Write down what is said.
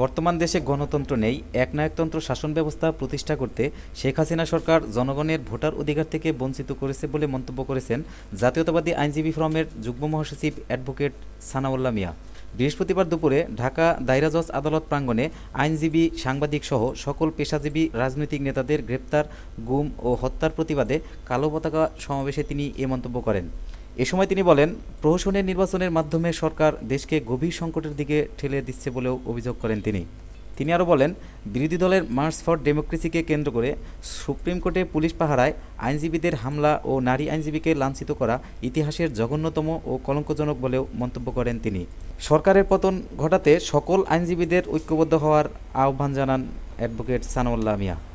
বর্তমান দেশে গণতন্ত্র নেই একনায়কতন্ত্র শাসন ব্যবস্থা প্রতিষ্ঠা করতে শেখ হাসিনা সরকার জনগণের ভোটার অধিকার থেকে বঞ্চিত করেছে বলে মন্তব্য করেছেন জাতীয়তাবাদী আইনজীবী ফ্রমের যুগ্ম মহাসচিব অ্যাডভোকেট সানাউল্লাহ মিয়া বৃহস্পতিবার দুপুরে ঢাকা দায়রাজজ আদালত প্রাঙ্গণে আইনজীবী সাংবাদিক সহ সকল পেশাজীবী রাজনৈতিক নেতাদের গ্রেপ্তার গুম ও হত্যার প্রতিবাদে কালো পতাকা সমাবেশে তিনি এ মন্তব্য করেন এ সময় তিনি বলেন প্রহসনের নির্বাচনের মাধ্যমে সরকার দেশকে গভীর সংকটের দিকে ঠেলে দিচ্ছে বলেও অভিযোগ করেন তিনি তিনি আরও বলেন বিরোধী দলের মার্চ ফর ডেমোক্রেসিকে কেন্দ্র করে সুপ্রিম কোর্টে পুলিশ পাহারায় আইনজীবীদের হামলা ও নারী আইনজীবীকে লাঞ্ছিত করা ইতিহাসের জঘন্যতম ও কলঙ্কজনক বলেও মন্তব্য করেন তিনি সরকারের পতন ঘটাতে সকল আইনজীবীদের ঐক্যবদ্ধ হওয়ার আহ্বান জানান অ্যাডভোকেট সানাউল্লাহ মিয়া